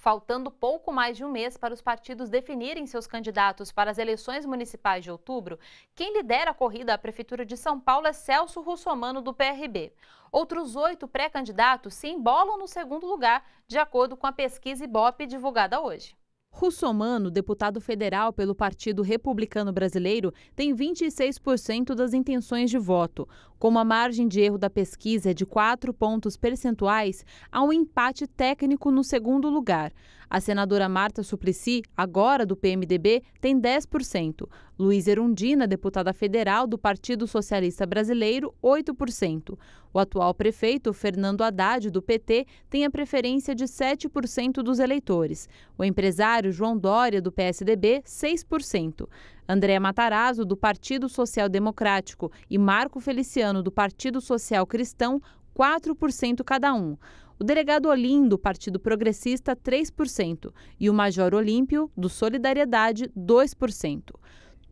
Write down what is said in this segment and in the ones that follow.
Faltando pouco mais de um mês para os partidos definirem seus candidatos para as eleições municipais de outubro, quem lidera a corrida à Prefeitura de São Paulo é Celso Russomano, do PRB. Outros oito pré-candidatos se embolam no segundo lugar, de acordo com a pesquisa Ibope divulgada hoje. Russomano, deputado federal pelo Partido Republicano Brasileiro, tem 26% das intenções de voto. Como a margem de erro da pesquisa é de 4 pontos percentuais, há um empate técnico no segundo lugar. A senadora Marta Suplicy, agora do PMDB, tem 10%. Luiz Erundina, deputada federal do Partido Socialista Brasileiro, 8%. O atual prefeito, Fernando Haddad, do PT, tem a preferência de 7% dos eleitores. O empresário João Dória, do PSDB, 6%. Andréa Matarazzo, do Partido Social Democrático, e Marco Feliciano, do Partido Social Cristão, 4% cada um. O delegado Olim, do Partido Progressista, 3%, e o Major Olímpio, do Solidariedade, 2%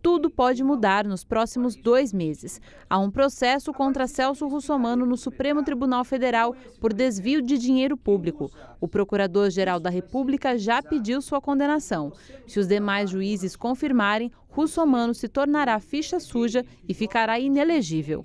tudo pode mudar nos próximos dois meses. Há um processo contra Celso Russomano no Supremo Tribunal Federal por desvio de dinheiro público. O Procurador-Geral da República já pediu sua condenação. Se os demais juízes confirmarem, Russomano se tornará ficha suja e ficará inelegível.